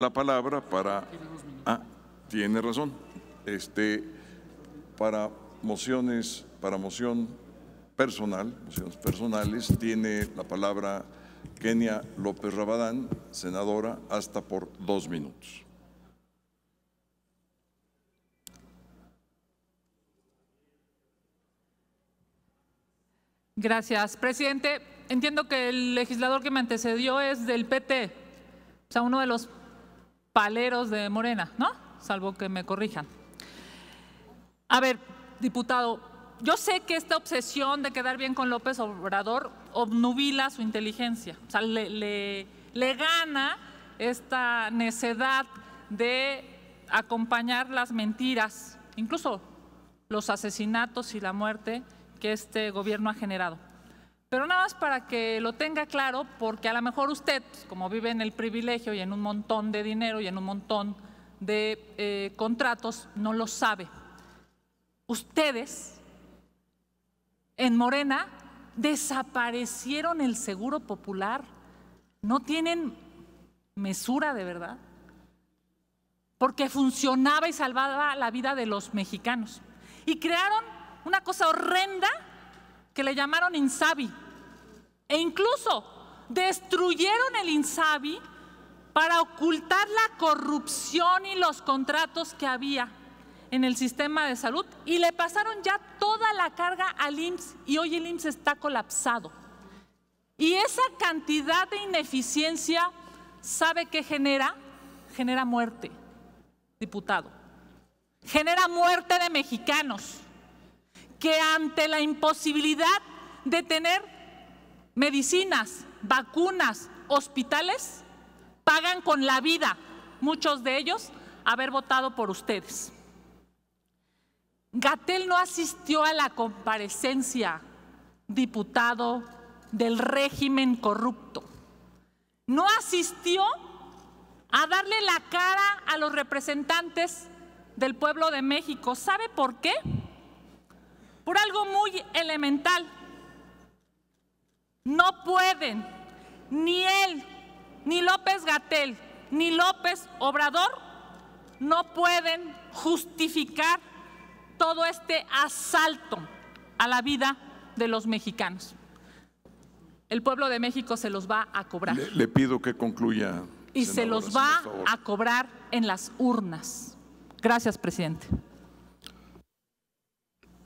la palabra para... Ah, tiene razón. Este, para mociones, para moción personal, mociones personales, tiene la palabra Kenia López Rabadán, senadora, hasta por dos minutos. Gracias, presidente. Entiendo que el legislador que me antecedió es del PT, o sea, uno de los paleros de Morena, ¿no? Salvo que me corrijan. A ver, diputado, yo sé que esta obsesión de quedar bien con López Obrador obnubila su inteligencia, o sea, le, le, le gana esta necedad de acompañar las mentiras, incluso los asesinatos y la muerte que este gobierno ha generado. Pero nada más para que lo tenga claro, porque a lo mejor usted, pues, como vive en el privilegio y en un montón de dinero y en un montón de eh, contratos, no lo sabe. Ustedes en Morena desaparecieron el seguro popular. No tienen mesura de verdad. Porque funcionaba y salvaba la vida de los mexicanos. Y crearon una cosa horrenda que le llamaron Insabi. E incluso destruyeron el Insabi para ocultar la corrupción y los contratos que había en el sistema de salud y le pasaron ya toda la carga al IMSS y hoy el IMSS está colapsado. Y esa cantidad de ineficiencia, ¿sabe qué genera? Genera muerte, diputado. Genera muerte de mexicanos que ante la imposibilidad de tener medicinas, vacunas, hospitales, pagan con la vida, muchos de ellos, haber votado por ustedes. Gatel no asistió a la comparecencia, diputado del régimen corrupto. No asistió a darle la cara a los representantes del pueblo de México. ¿Sabe por qué? por algo muy elemental. No pueden ni él, ni López Gatel, ni López Obrador, no pueden justificar todo este asalto a la vida de los mexicanos. El pueblo de México se los va a cobrar. Le, pido que concluya. Y se los va a cobrar en las urnas. Gracias, presidente.